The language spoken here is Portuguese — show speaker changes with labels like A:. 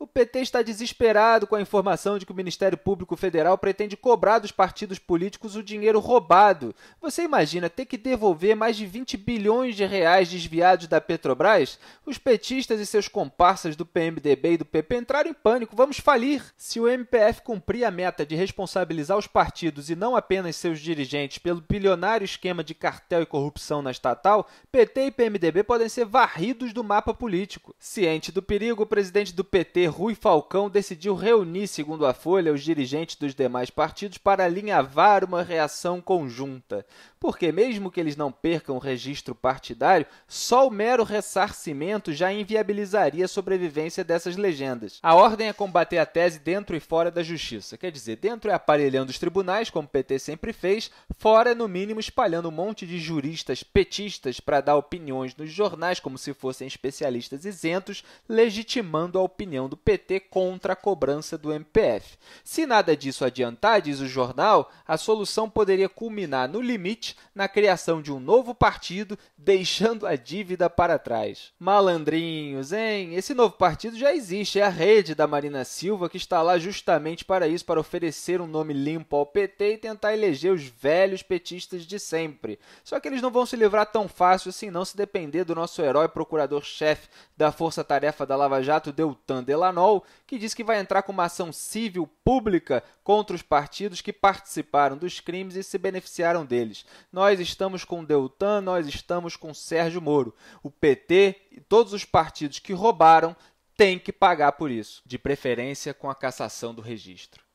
A: O PT está desesperado com a informação de que o Ministério Público Federal pretende cobrar dos partidos políticos o dinheiro roubado. Você imagina ter que devolver mais de 20 bilhões de reais desviados da Petrobras? Os petistas e seus comparsas do PMDB e do PP entraram em pânico. Vamos falir! Se o MPF cumprir a meta de responsabilizar os partidos e não apenas seus dirigentes pelo bilionário esquema de cartel e corrupção na estatal, PT e PMDB podem ser varridos do mapa político. Ciente do perigo, o presidente do PT Rui Falcão decidiu reunir, segundo a Folha, os dirigentes dos demais partidos para alinhavar uma reação conjunta. Porque, mesmo que eles não percam o registro partidário, só o mero ressarcimento já inviabilizaria a sobrevivência dessas legendas. A ordem é combater a tese dentro e fora da justiça. Quer dizer, dentro é aparelhando os tribunais, como o PT sempre fez, fora, no mínimo, espalhando um monte de juristas petistas para dar opiniões nos jornais, como se fossem especialistas isentos, legitimando a opinião do PT contra a cobrança do MPF. Se nada disso adiantar, diz o jornal, a solução poderia culminar, no limite, na criação de um novo partido, deixando a dívida para trás. Malandrinhos, hein? Esse novo partido já existe, é a rede da Marina Silva, que está lá justamente para isso, para oferecer um nome limpo ao PT e tentar eleger os velhos petistas de sempre. Só que eles não vão se livrar tão fácil assim, não, se depender do nosso herói procurador-chefe da Força Tarefa da Lava Jato, Deltan Delac que diz que vai entrar com uma ação civil pública contra os partidos que participaram dos crimes e se beneficiaram deles. Nós estamos com Deltan, nós estamos com Sérgio Moro. O PT e todos os partidos que roubaram têm que pagar por isso, de preferência com a cassação do registro.